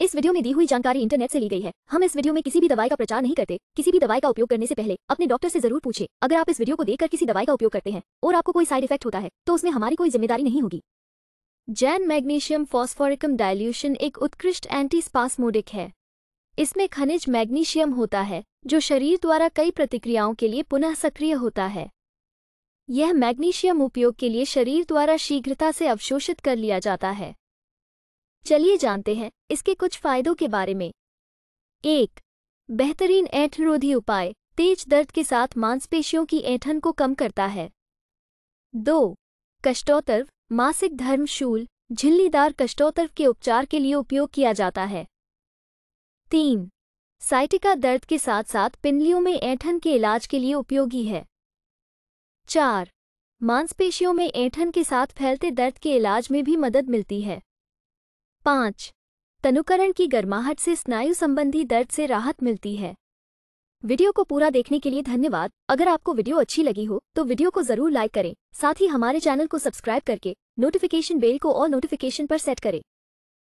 इस वीडियो में दी हुई जानकारी इंटरनेट से ली गई है हम इस वीडियो में किसी भी दवाई का प्रचार नहीं करते किसी भी दवाई का उपयोग करने से पहले अपने डॉक्टर से जरूर पूछे अगर आप इस वीडियो को देखकर किसी दवाई का उपयोग करते हैं और आपको कोई साइड इफेक्ट होता है तो उसमें हमारी कोई जिम्मेदारी नहीं होगी जैन मैग्नीशियम फॉस्फोरिकम डायल्यूशन एक उत्कृष्ट एंटी स्पासमोडिक है इसमें खनिज मैग्नीशियम होता है जो शरीर द्वारा कई प्रतिक्रियाओं के लिए पुनः सक्रिय होता है यह मैग्नीशियम उपयोग के लिए शरीर द्वारा शीघ्रता से अवशोषित कर लिया जाता है चलिए जानते हैं इसके कुछ फायदों के बारे में एक बेहतरीन ऐठरोधी उपाय तेज दर्द के साथ मांसपेशियों की ऐठन को कम करता है दो कष्टोत्तर्व मासिक धर्मशूल झिल्लीदार कष्टोतर्व के उपचार के लिए उपयोग किया जाता है तीन साइटिका दर्द के साथ साथ पिंडलियों में ऐठन के इलाज के लिए उपयोगी है चार मांसपेशियों में ऐठन के साथ फैलते दर्द के इलाज में भी मदद मिलती है पाँच तनुकरण की गर्माहट से स्नायु संबंधी दर्द से राहत मिलती है वीडियो को पूरा देखने के लिए धन्यवाद अगर आपको वीडियो अच्छी लगी हो तो वीडियो को जरूर लाइक करें साथ ही हमारे चैनल को सब्सक्राइब करके नोटिफिकेशन बेल को और नोटिफिकेशन पर सेट करें